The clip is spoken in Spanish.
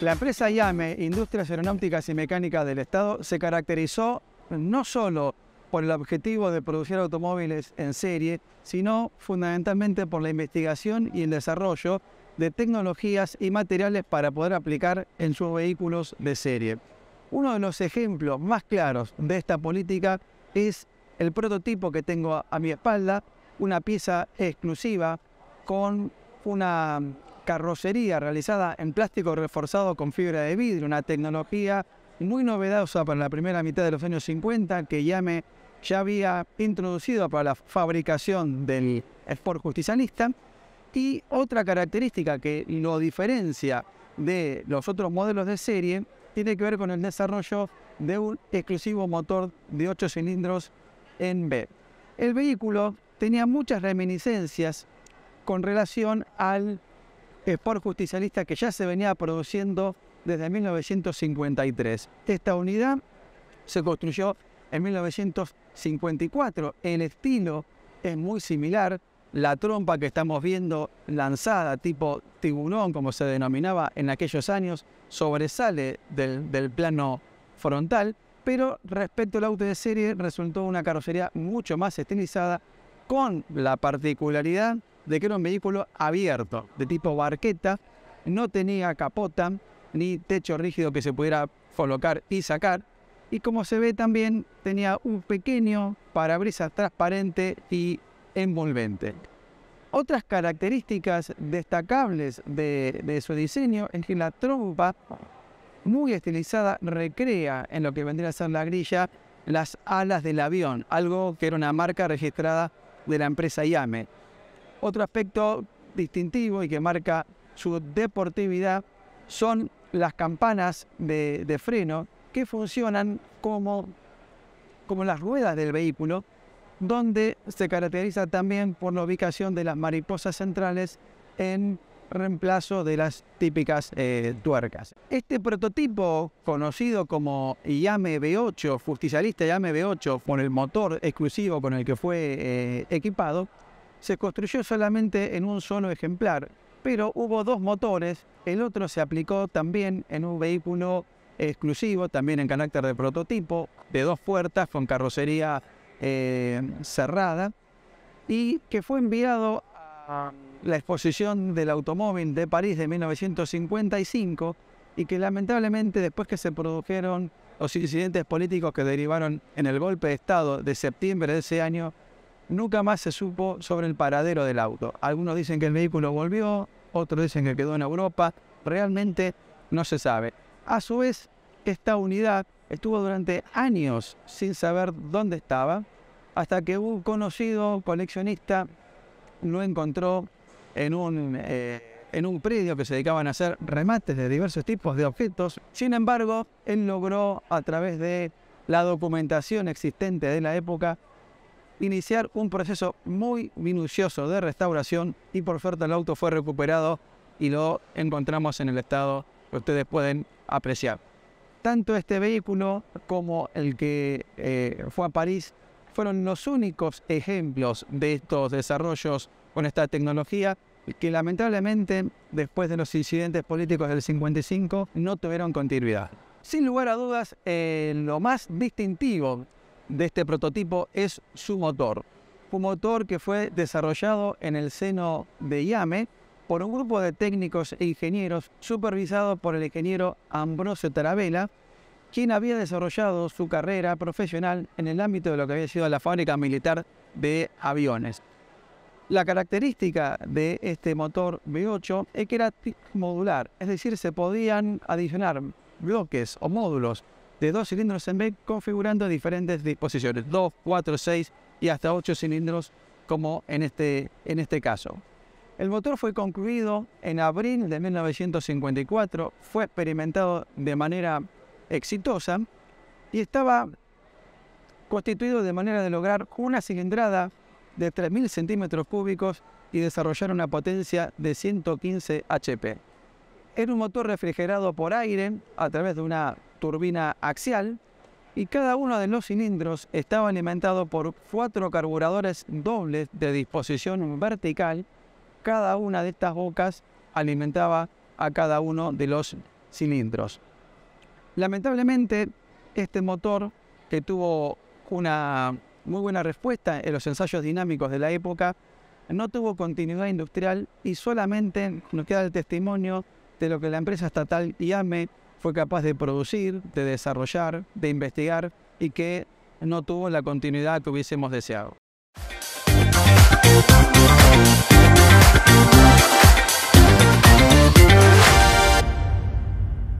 La empresa IAME, Industrias Aeronáuticas y Mecánicas del Estado, se caracterizó no solo por el objetivo de producir automóviles en serie, sino fundamentalmente por la investigación y el desarrollo de tecnologías y materiales para poder aplicar en sus vehículos de serie. Uno de los ejemplos más claros de esta política es el prototipo que tengo a, mi espalda, una pieza exclusiva con una carrocería realizada en plástico reforzado con fibra de vidrio, una tecnología muy novedosa para la primera mitad de los años 50 que ya, me, ya había introducido para la fabricación del Sport Justizanista Y otra característica que lo diferencia de los otros modelos de serie tiene que ver con el desarrollo de un exclusivo motor de 8 cilindros en B. El vehículo tenía muchas reminiscencias con relación al Sport Justicialista que ya se venía produciendo desde 1953. Esta unidad se construyó en 1954. El estilo es muy similar. La trompa que estamos viendo lanzada, tipo tiburón, como se denominaba en aquellos años, sobresale del plano frontal pero respecto al auto de serie resultó una carrocería mucho más estilizada con la particularidad de que era un vehículo abierto, de tipo barqueta, no tenía capota ni techo rígido que se pudiera colocar y sacar, y como se ve también tenía un pequeño parabrisas transparente y envolvente. Otras características destacables de, su diseño es que la trompa muy estilizada recrea en lo que vendría a ser la grilla las alas del avión, algo que era una marca registrada de la empresa IAME. Otro aspecto distintivo y que marca su deportividad son las campanas de, freno que funcionan como, como las ruedas del vehículo, donde se caracteriza también por la ubicación de las mariposas centrales en reemplazo de las típicas eh, tuercas. Este prototipo, conocido como Yame V8, justicialista Yame V8, con el motor exclusivo con el que fue eh, equipado, se construyó solamente en un solo ejemplar, pero hubo dos motores, el otro se aplicó también en un vehículo exclusivo, también en carácter de prototipo, de dos puertas con carrocería eh, cerrada, y que fue enviado a la exposición del automóvil de París de 1955 y que lamentablemente después que se produjeron los incidentes políticos que derivaron en el golpe de Estado de septiembre de ese año, nunca más se supo sobre el paradero del auto. Algunos dicen que el vehículo volvió, otros dicen que quedó en Europa, realmente no se sabe. A su vez, esta unidad estuvo durante años sin saber dónde estaba, hasta que un conocido coleccionista lo encontró eh, en un, predio que se dedicaban a hacer remates de diversos tipos de objetos. Sin embargo, él logró, a través de la documentación existente de la época, iniciar un proceso muy minucioso de restauración y por suerte el auto fue recuperado y lo encontramos en el estado que ustedes pueden apreciar. Tanto este vehículo como el que eh, fue a París fueron los únicos ejemplos de estos desarrollos con esta tecnología que lamentablemente después de los incidentes políticos del 55 no tuvieron continuidad. Sin lugar a dudas, eh, lo más distintivo de este prototipo es su motor. Un motor que fue desarrollado en el seno de IAME por un grupo de técnicos e ingenieros supervisado por el ingeniero Ambrosio Tarabella, quien había desarrollado su carrera profesional en el ámbito de lo que había sido la fábrica militar de aviones. La característica de este motor V8 es que era modular, es decir, se podían adicionar bloques o módulos de dos cilindros en B configurando diferentes disposiciones, 2, 4, 6 y hasta 8 cilindros como en este, en este caso. El motor fue concluido en abril de 1954, fue experimentado de manera exitosa y estaba constituido de manera de lograr una cilindrada de 3.000 centímetros cúbicos y desarrollar una potencia de 115 HP. Era un motor refrigerado por aire a través de una turbina axial y cada uno de los cilindros estaba alimentado por cuatro carburadores dobles de disposición vertical. Cada una de estas bocas alimentaba a cada uno de los cilindros. Lamentablemente, este motor que tuvo una muy buena respuesta en los ensayos dinámicos de la época, no tuvo continuidad industrial y solamente nos queda el testimonio de lo que la empresa estatal IAME fue capaz de producir, de desarrollar, de investigar y que no tuvo la continuidad que hubiésemos deseado.